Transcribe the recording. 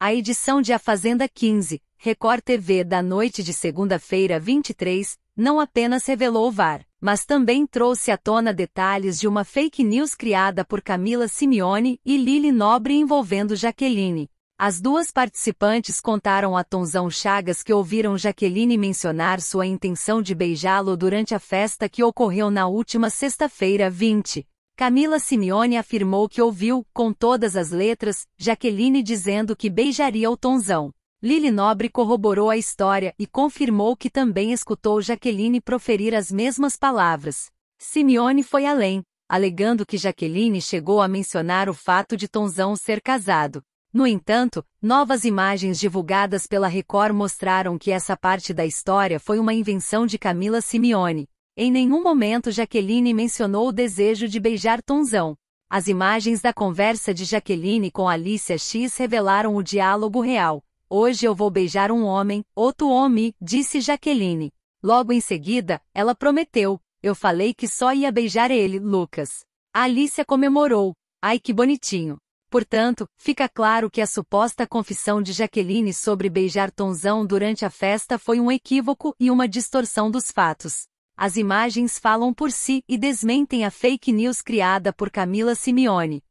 A edição de A Fazenda 15, Record TV da noite de segunda-feira 23, não apenas revelou o VAR, mas também trouxe à tona detalhes de uma fake news criada por Camila Simeone e Lili Nobre envolvendo Jaqueline. As duas participantes contaram a Tonzão Chagas que ouviram Jaqueline mencionar sua intenção de beijá-lo durante a festa que ocorreu na última sexta-feira 20, Camila Simeone afirmou que ouviu, com todas as letras, Jaqueline dizendo que beijaria o Tonzão. Lili Nobre corroborou a história e confirmou que também escutou Jaqueline proferir as mesmas palavras. Simeone foi além, alegando que Jaqueline chegou a mencionar o fato de Tonzão ser casado. No entanto, novas imagens divulgadas pela Record mostraram que essa parte da história foi uma invenção de Camila Simeone. Em nenhum momento Jaqueline mencionou o desejo de beijar Tonzão. As imagens da conversa de Jaqueline com Alicia X revelaram o diálogo real. Hoje eu vou beijar um homem, outro homem, disse Jaqueline. Logo em seguida, ela prometeu. Eu falei que só ia beijar ele, Lucas. A Alicia comemorou. Ai que bonitinho. Portanto, fica claro que a suposta confissão de Jaqueline sobre beijar Tonzão durante a festa foi um equívoco e uma distorção dos fatos. As imagens falam por si e desmentem a fake news criada por Camila Simeone,